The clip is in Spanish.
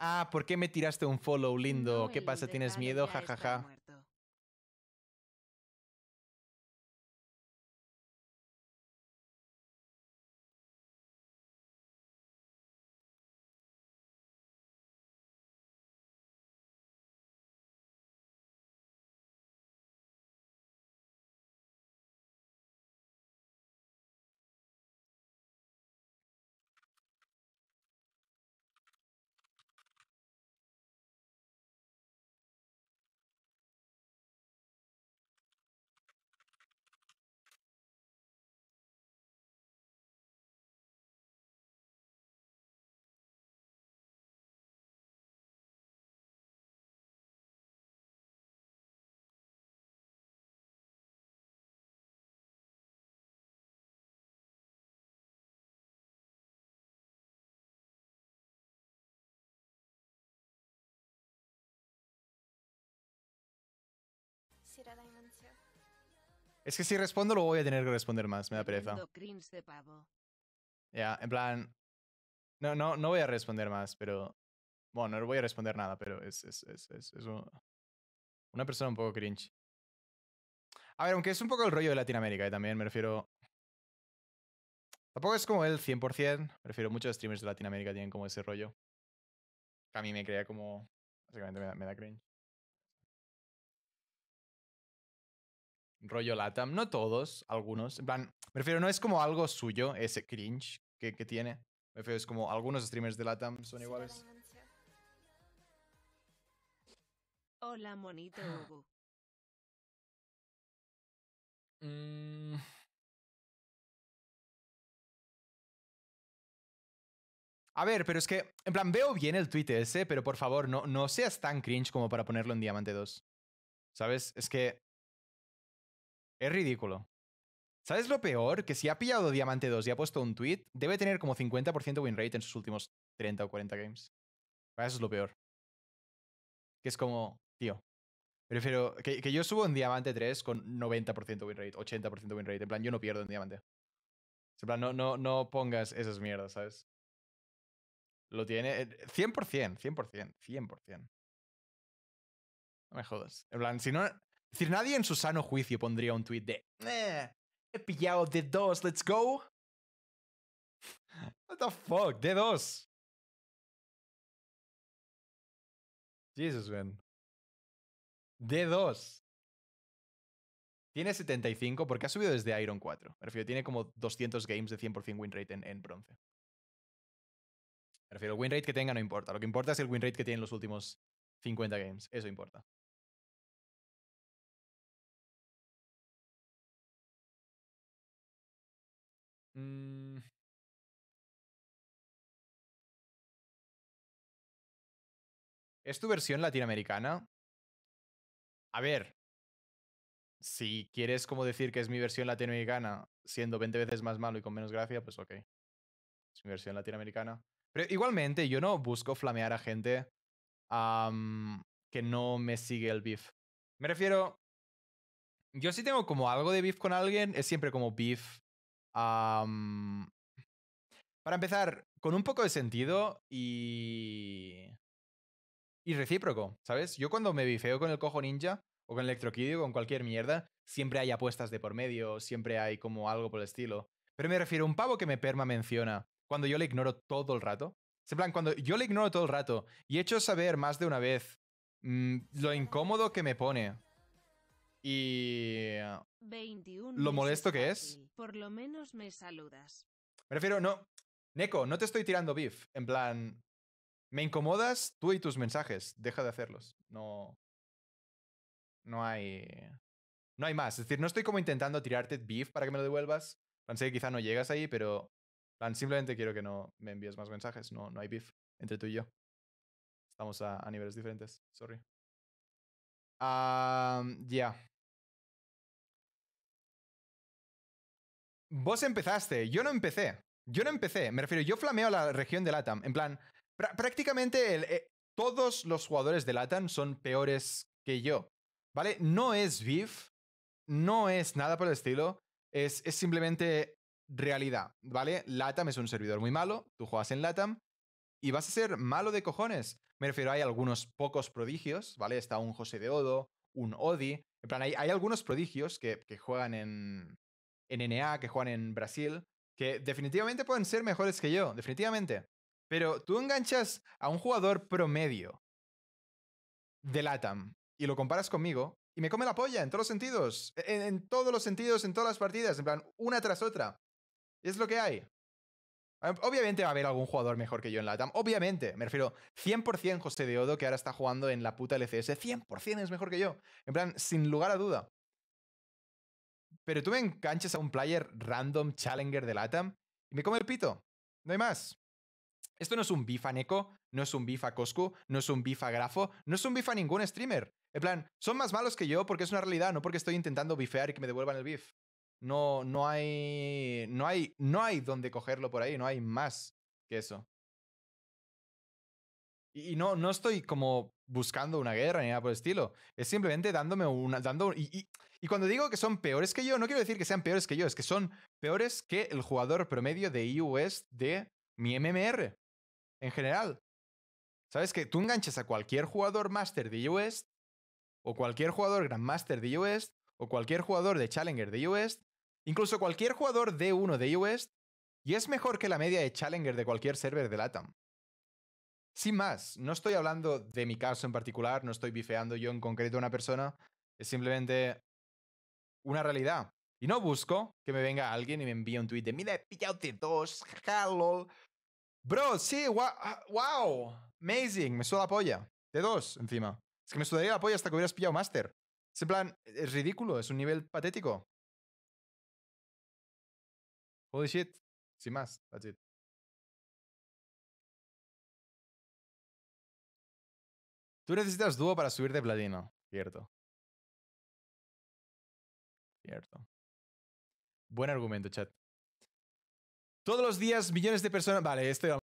Ah, ¿por qué me tiraste un follow lindo? ¿Qué pasa? ¿Tienes miedo? Ja, ja, ja. Es que si respondo, lo voy a tener que responder más. Me da pereza. Ya, en plan. No, no, no voy a responder más, pero. Bueno, no voy a responder nada, pero es, es, una persona un poco cringe. A ver, aunque es un poco el rollo de Latinoamérica y eh, también, me refiero. Tampoco es como el 100%, me refiero, muchos streamers de Latinoamérica tienen como ese rollo. Que a mí me crea como. Básicamente me da cringe. rollo Latam. No todos, algunos. En plan, me refiero, no es como algo suyo ese cringe que, que tiene. Me refiero, es como algunos streamers de Latam son iguales. Hola, monito ah. mm. A ver, pero es que, en plan, veo bien el tweet ese, pero por favor, no, no seas tan cringe como para ponerlo en Diamante 2. ¿Sabes? Es que es ridículo. ¿Sabes lo peor? Que si ha pillado Diamante 2 y ha puesto un tweet, debe tener como 50% win rate en sus últimos 30 o 40 games. Ah, eso es lo peor. Que es como, tío. Prefiero que, yo subo en Diamante 3 con 90% win rate, 80% win rate. En plan, yo no pierdo en Diamante. En plan, no, no, no pongas esas mierdas, ¿sabes? Lo tiene. 100%, 100%, 100%. No me jodas. En plan, si no, es decir, nadie en su sano juicio pondría un tweet de eh, he pillado D2! let's go. What the fuck, D2. Jesus, man. D2 Tiene 75 porque ha subido desde Iron 4. Me refiero, tiene como 200 games de 100% winrate en, en bronce. Me refiero, el winrate que tenga no importa. Lo que importa es el winrate que que en los últimos 50 games. Eso importa. Mm. ¿Es tu versión latinoamericana? A ver, si quieres como decir que es mi versión latinoamericana, siendo 20 veces más malo y con menos gracia, pues ok. Es mi versión latinoamericana. Pero igualmente, yo no busco flamear a gente que no me sigue el beef. Me refiero. Yo si tengo como algo de beef con alguien, es siempre como beef para empezar, con un poco de sentido y. Y recíproco, ¿sabes? Yo cuando me bifeo con el cojo ninja o con electroquidio o con cualquier mierda, siempre hay apuestas de por medio, siempre hay como algo por el estilo. Pero me refiero a un pavo que me perma menciona cuando yo le ignoro todo el rato. En plan, cuando yo le ignoro todo el rato y he hecho saber más de una vez mm, lo incómodo que me pone y ah, lo molesto que es. Por lo menos me saludas. Me refiero, no, Neko, no te estoy tirando beef. En plan, me incomodas tú y tus mensajes. Deja de hacerlos. No, no hay, no hay más. Es decir, no estoy como intentando tirarte beef para que me lo devuelvas. Pensé que quizá no llegas ahí, pero plan, simplemente quiero que no me envíes más mensajes. No, no hay beef entre tú y yo. Estamos a, niveles diferentes. Sorry. ya. Vos empezaste, yo no empecé. Yo no empecé, me refiero, yo flameo a la región de LATAM. En plan, prácticamente eh, todos los jugadores de LATAM son peores que yo. ¿Vale? No es VIF, no es nada por el estilo, es, es simplemente realidad, ¿vale? LATAM es un servidor muy malo, tú juegas en LATAM y vas a ser malo de cojones. Me refiero, hay algunos pocos prodigios, ¿vale? Está un José de Odo, un Odi. En plan, hay, algunos prodigios que juegan en, en NA, que juegan en Brasil, que definitivamente pueden ser mejores que yo, definitivamente. Pero tú enganchas a un jugador promedio de LATAM y lo comparas conmigo y me come la polla en todos los sentidos, e-, en, todos los sentidos, en todas las partidas, en plan, una tras otra. Es lo que hay. Obviamente va a haber algún jugador mejor que yo en LATAM. Obviamente, me refiero 100% José de Odo, que ahora está jugando en la puta LCS. 100% es mejor que yo. En plan, sin lugar a duda. Pero tú me enganchas a un player random challenger de LATAM y me come el pito. No hay más. Esto no es un bifa Neko, no es un bifa Coscu, no es un bifa Grafo, no es un bifa ningún streamer. En plan, son más malos que yo porque es una realidad, no porque estoy intentando bifear y que me devuelvan el bif. No, no hay, no hay, no hay donde cogerlo por ahí, no hay más que eso. Y, no, no estoy como buscando una guerra ni nada por el estilo. Es simplemente dándome una. y, cuando digo que son peores que yo, no quiero decir que sean peores que yo, es que son peores que el jugador promedio de EU de mi MMR. En general. Sabes que tú enganchas a cualquier jugador Master de EU o cualquier jugador Grandmaster de EU o cualquier jugador de Challenger de EU incluso cualquier jugador D1 de EU e y es mejor que la media de Challenger de cualquier server de LATAM. Sin más, no estoy hablando de mi caso en particular, no estoy bifeando yo en concreto a una persona, es simplemente una realidad. Y no busco que me venga alguien y me envíe un tweet de, mira, he pillado T2, hello. Bro, sí, wow, ah, amazing, me suda la polla. T2, encima. Es que me sudaría la polla hasta que hubieras pillado Master. Ese plan, es ridículo, es un nivel patético. Holy shit. Sin más, that's it. Tú necesitas dúo para subir de platino. Cierto. Cierto. Buen argumento, chat. Todos los días millones de personas... Vale, esto...